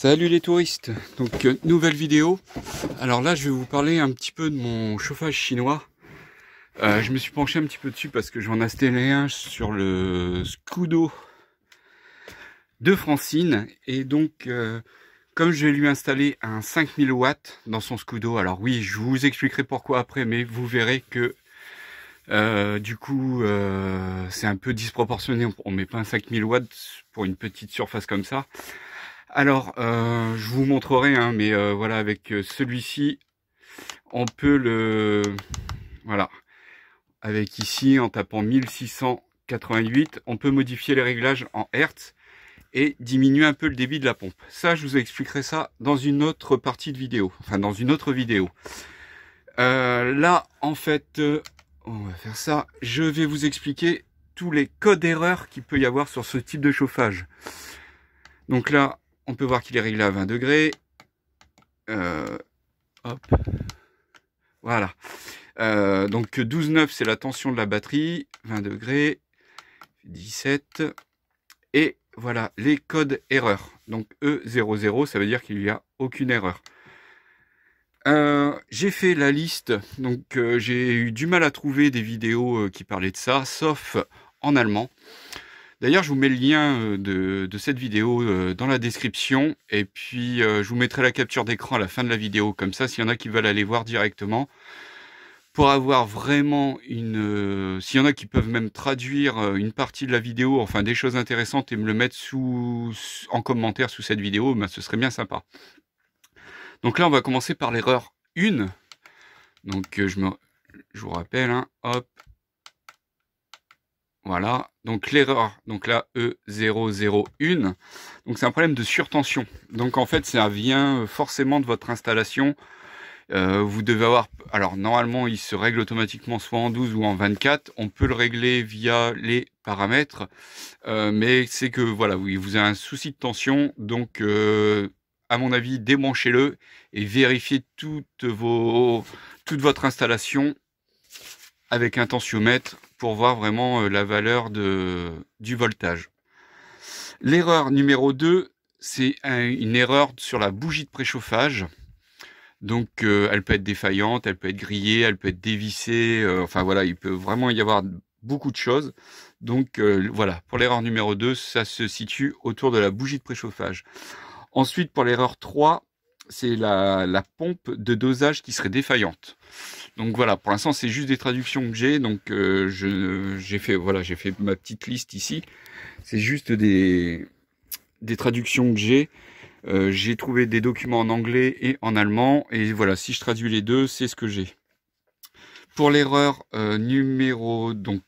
Salut les touristes, donc euh, nouvelle vidéo. Alors là je vais vous parler un petit peu de mon chauffage chinois. Euh, je me suis penché un petit peu dessus parce que j'en ai installé un sur le Scudo de Francine. Et donc euh, comme je vais lui installer un 5000 watts dans son Scudo, alors oui je vous expliquerai pourquoi après mais vous verrez que du coup c'est un peu disproportionné. On met pas un 5000 watts pour une petite surface comme ça. Alors, euh, je vous montrerai, hein, mais euh, voilà, avec euh, celui-ci, on peut le... Voilà. Avec ici, en tapant 1688, on peut modifier les réglages en Hertz et diminuer un peu le débit de la pompe. Ça, je vous expliquerai ça dans une autre partie de vidéo. Enfin, dans une autre vidéo. là, en fait, on va faire ça. Je vais vous expliquer tous les codes erreurs qu'il peut y avoir sur ce type de chauffage. Donc là, on peut voir qu'il est réglé à 20 degrés. Euh, voilà. Euh, donc 12,9 c'est la tension de la batterie, 20 degrés, 17. Et voilà les codes erreurs. Donc E00, ça veut dire qu'il n'y a aucune erreur. Euh, j'ai fait la liste, donc j'ai eu du mal à trouver des vidéos qui parlaient de ça, sauf en allemand. D'ailleurs, je vous mets le lien euh, de, cette vidéo euh, dans la description et puis euh, je vous mettrai la capture d'écran à la fin de la vidéo. Comme ça, s'il y en a qui veulent aller voir directement, pour avoir vraiment une... S'il y en a qui peuvent même traduire une partie de la vidéo, enfin des choses intéressantes, et me le mettre sous, en commentaire sous cette vidéo, ben, ce serait bien sympa. Donc là, on va commencer par l'erreur 1. Donc je, me, je vous rappelle, hein, hop. Voilà, donc l'erreur, donc la E001, donc c'est un problème de surtension. Donc en fait, ça vient forcément de votre installation. Euh, vous devez avoir, alors normalement, il se règle automatiquement soit en 12 ou en 24. On peut le régler via les paramètres, euh, mais c'est que voilà, il vous a un souci de tension, donc euh, à mon avis, débranchez-le et vérifiez toute votre installation avec un tensiomètre pour voir vraiment euh, la valeur de, du voltage. L'erreur numéro 2, c'est une erreur sur la bougie de préchauffage. Donc euh, elle peut être défaillante, elle peut être grillée, elle peut être dévissée. Euh, enfin voilà, il peut vraiment y avoir beaucoup de choses. Donc voilà, pour l'erreur numéro 2, ça se situe autour de la bougie de préchauffage. Ensuite, pour l'erreur 3, c'est la, la, pompe de dosage qui serait défaillante. Donc voilà, pour l'instant c'est juste des traductions que j'ai, donc euh, j'ai fait voilà j'ai fait ma petite liste ici. C'est juste des, des traductions que j'ai. Euh, j'ai trouvé des documents en anglais et en allemand, et voilà, si je traduis les deux, c'est ce que j'ai. Pour l'erreur euh, numéro donc,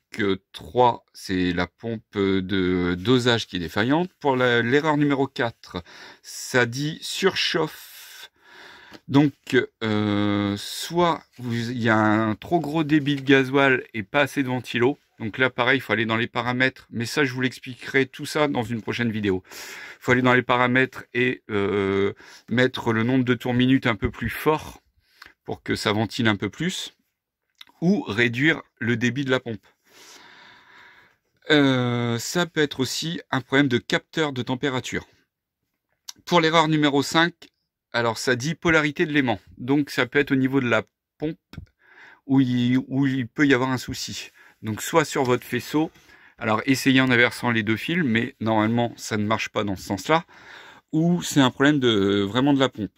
3, c'est la pompe de dosage qui est défaillante. Pour l'erreur numéro 4, ça dit surchauffe donc, euh, soit il y a un trop gros débit de gasoil et pas assez de ventilo. Donc là, pareil, il faut aller dans les paramètres. Mais ça, je vous l'expliquerai tout ça dans une prochaine vidéo. Il faut aller dans les paramètres et euh, mettre le nombre de tours minutes un peu plus fort pour que ça ventile un peu plus. Ou réduire le débit de la pompe. Euh, ça peut être aussi un problème de capteur de température. Pour l'erreur numéro 5, alors ça dit polarité de l'aimant, donc ça peut être au niveau de la pompe où il, peut y avoir un souci. Donc soit sur votre faisceau, alors essayez en inversant les deux fils, mais normalement ça ne marche pas dans ce sens-là, ou c'est un problème vraiment de la pompe.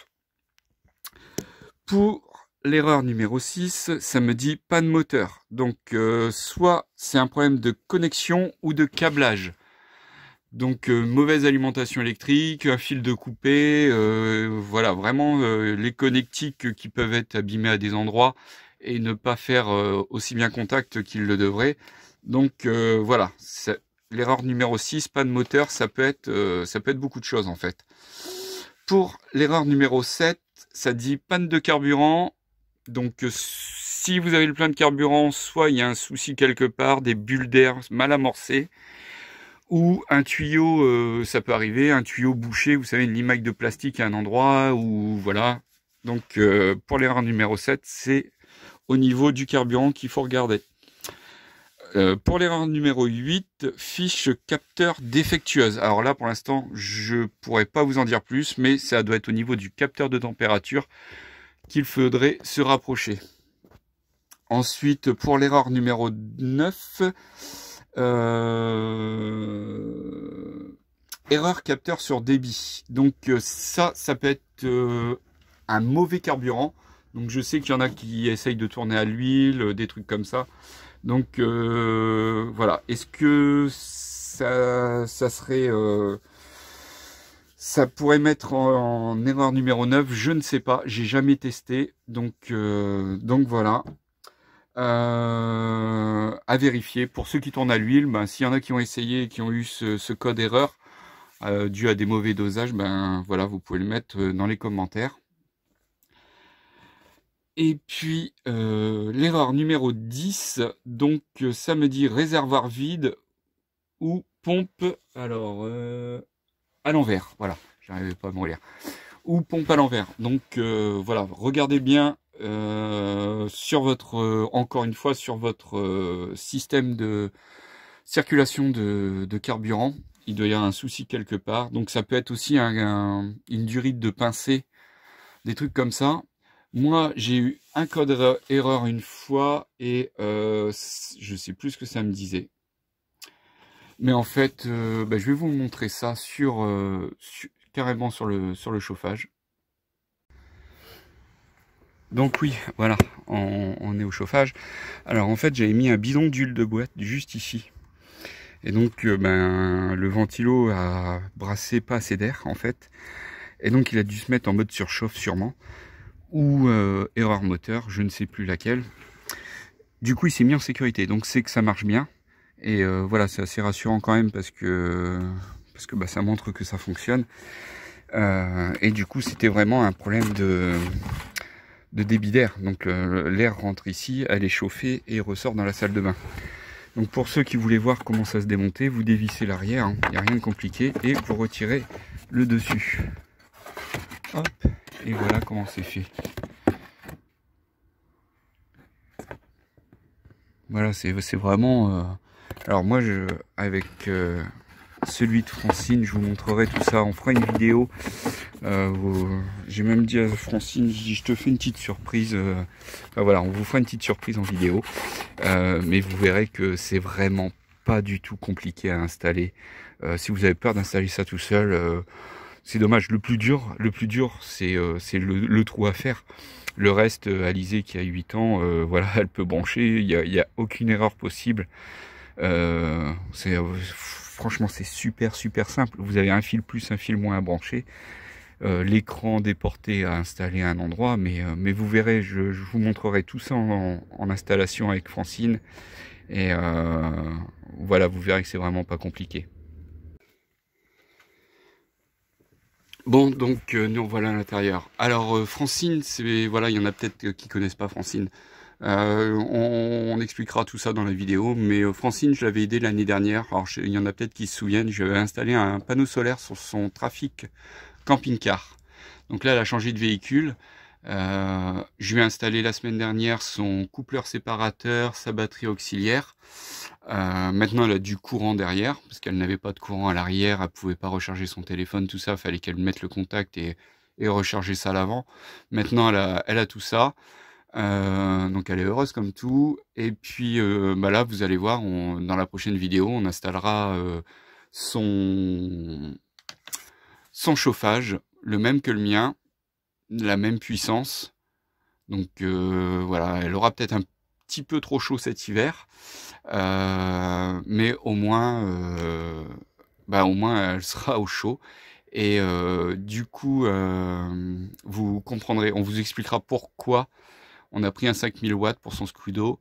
Pour l'erreur numéro 6, ça me dit pas de moteur. Donc euh, soit c'est un problème de connexion ou de câblage. Donc euh, mauvaise alimentation électrique, un fil de coupé, euh, voilà vraiment euh, les connectiques qui peuvent être abîmées à des endroits et ne pas faire aussi bien contact qu'ils le devraient. Donc voilà, l'erreur numéro 6, panne moteur, ça peut être ça peut être beaucoup de choses en fait. Pour l'erreur numéro 7, ça dit panne de carburant. Donc si vous avez le plein de carburant, soit il y a un souci quelque part, des bulles d'air mal amorcées ou un tuyau, euh, ça peut arriver, un tuyau bouché, vous savez, une limaque de plastique à un endroit, ou voilà. Donc euh, pour l'erreur numéro 7, c'est au niveau du carburant qu'il faut regarder. Euh, pour l'erreur numéro 8, fiche capteur défectueuse. Alors là, pour l'instant, je pourrais pas vous en dire plus, mais ça doit être au niveau du capteur de température qu'il faudrait se rapprocher. Ensuite, pour l'erreur numéro 9, euh, erreur capteur sur débit. Donc euh, ça, ça peut être euh, un mauvais carburant. Donc je sais qu'il y en a qui essayent de tourner à l'huile, des trucs comme ça. Donc voilà. Est-ce que ça, ça serait... ça pourrait mettre en, erreur numéro 9, je ne sais pas, j'ai jamais testé, donc, donc voilà. Euh, à vérifier. Pour ceux qui tournent à l'huile, ben, s'il y en a qui ont essayé et qui ont eu ce, code erreur euh, dû à des mauvais dosages, ben voilà, vous pouvez le mettre euh, dans les commentaires. Et puis l'erreur numéro 10, donc ça me dit réservoir vide ou pompe alors à l'envers, voilà, j'arrivais pas à m'en Ou pompe à l'envers. Donc voilà, regardez bien euh, sur votre, euh, encore une fois, sur votre euh, système de circulation de, carburant. Il doit y avoir un souci quelque part. Donc ça peut être aussi un, une durite de pincée, des trucs comme ça. Moi, j'ai eu un code erreur une fois et je sais plus ce que ça me disait. Mais en fait, bah, je vais vous montrer ça sur carrément sur le, sur le chauffage. Donc oui, voilà, on, est au chauffage. Alors en fait, j'avais mis un bidon d'huile de boîte juste ici. Et donc, euh, ben, le ventilo a brassé pas assez d'air, en fait. Et donc, il a dû se mettre en mode surchauffe, sûrement. Ou euh, erreur moteur, je ne sais plus laquelle. Du coup, il s'est mis en sécurité. Donc, c'est que ça marche bien. Et euh, voilà, c'est assez rassurant quand même, parce que, parce que bah, ça montre que ça fonctionne. et du coup, c'était vraiment un problème de de débit d'air. Donc l'air rentre ici, elle est chauffée et ressort dans la salle de bain. Donc pour ceux qui voulaient voir comment ça se démontait, vous dévissez l'arrière, il hein. n'y a rien de compliqué, et vous retirez le dessus. Hop, et voilà comment c'est fait. Voilà, c'est vraiment... Euh, alors moi, je, avec... Euh, celui de Francine, je vous montrerai tout ça, on fera une vidéo. Euh, j'ai même dit à Francine, je, te fais une petite surprise. Euh, voilà, on vous fera une petite surprise en vidéo. Euh, mais vous verrez que c'est vraiment pas du tout compliqué à installer. si vous avez peur d'installer ça tout seul, c'est dommage. Le plus dur, le plus dur, c'est le, le, trou à faire. Le reste, Alizé qui a 8 ans, voilà, elle peut brancher, il n'y a, aucune erreur possible. c'est Franchement, c'est super, super simple. Vous avez un fil plus, un fil moins à brancher. Euh, l'écran déporté à installer à un endroit. Mais, euh, mais vous verrez, je, vous montrerai tout ça en, installation avec Francine. Et euh, voilà, vous verrez que c'est vraiment pas compliqué. Bon, donc nous nous voilà à l'intérieur. Alors Francine, c'est voilà, il y en a peut-être qui connaissent pas Francine. Euh, on, expliquera tout ça dans la vidéo, mais euh, Francine, je l'avais aidé l'année dernière. Alors, il y en a peut-être qui se souviennent, j'avais installé un panneau solaire sur son trafic camping-car. Donc là, elle a changé de véhicule. Euh, je lui ai installé la semaine dernière son coupleur séparateur, sa batterie auxiliaire. Euh, maintenant, elle a du courant derrière, parce qu'elle n'avait pas de courant à l'arrière, elle ne pouvait pas recharger son téléphone, tout ça, il fallait qu'elle mette le contact et, et recharger ça à l'avant. Maintenant, elle a, tout ça. Euh, donc elle est heureuse comme tout. Et puis euh, bah là, vous allez voir, dans la prochaine vidéo, on installera euh, son, son chauffage, le même que le mien, la même puissance. Donc voilà, elle aura peut-être un petit peu trop chaud cet hiver, mais au moins, bah, au moins elle sera au chaud. Et du coup, vous comprendrez, on vous expliquera pourquoi on a pris un 5000 watts pour son scudo.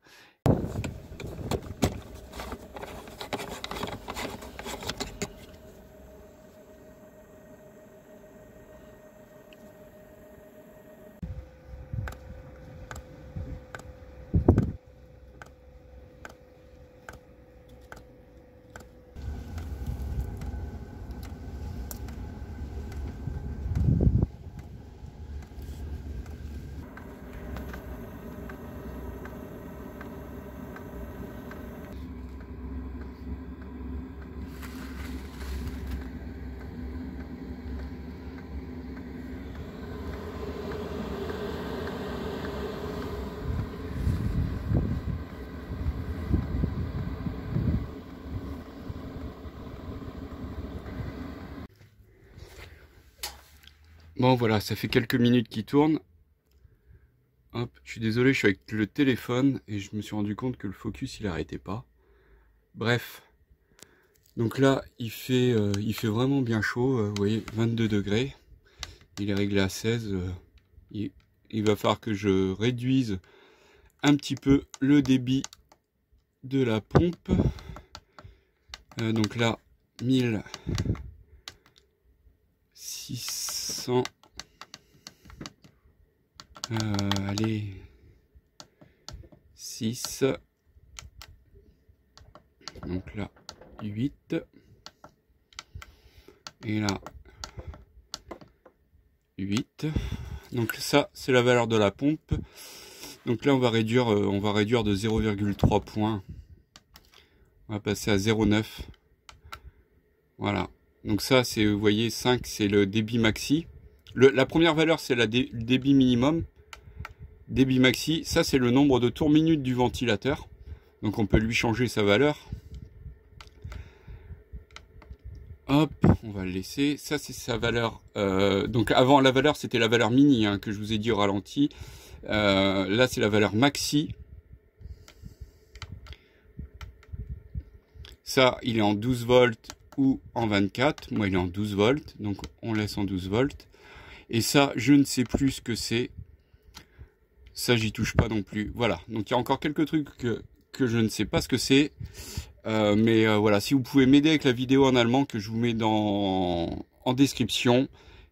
Bon voilà, ça fait quelques minutes qu'il tourne. Hop, je suis désolé, je suis avec le téléphone et je me suis rendu compte que le focus il arrêtait pas. Bref, donc là il fait, euh, il fait vraiment bien chaud, euh, vous voyez, 22 degrés. Il est réglé à 16. Euh, il, il va falloir que je réduise un petit peu le débit de la pompe. donc là, 1000 600. Euh, allez. 6. Donc là, 8. Et là, 8. Donc ça, c'est la valeur de la pompe. Donc là, on va réduire, euh, on va réduire de 0,3 points. On va passer à 0,9. Voilà. Donc ça, c'est, vous voyez, 5, c'est le débit maxi. la première valeur, c'est le débit minimum. Débit maxi, ça, c'est le nombre de tours minutes du ventilateur. Donc on peut lui changer sa valeur. Hop, on va le laisser. Ça, c'est sa valeur. Euh, donc avant, la valeur, c'était la valeur mini hein, que je vous ai dit au ralenti. Euh, là, c'est la valeur maxi. Ça, il est en 12 volts ou en 24. Moi, il est en 12 volts, donc on laisse en 12 volts. Et ça, je ne sais plus ce que c'est. Ça, j'y touche pas non plus. Voilà, donc il y a encore quelques trucs que, je ne sais pas ce que c'est. Euh, mais euh, voilà, si vous pouvez m'aider avec la vidéo en allemand que je vous mets dans, en description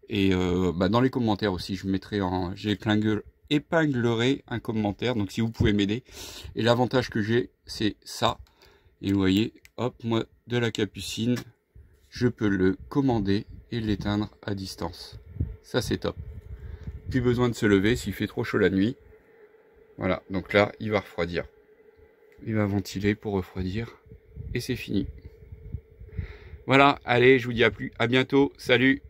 et euh, bah, dans les commentaires aussi, je mettrai en épinglerai un commentaire. Donc si vous pouvez m'aider. Et l'avantage que j'ai, c'est ça. Et vous voyez, hop, moi, de la capucine, je peux le commander et l'éteindre à distance. Ça, c'est top. Plus besoin de se lever s'il fait trop chaud la nuit. Voilà, donc là, il va refroidir. Il va ventiler pour refroidir. Et c'est fini. Voilà, allez, je vous dis à plus, à bientôt, salut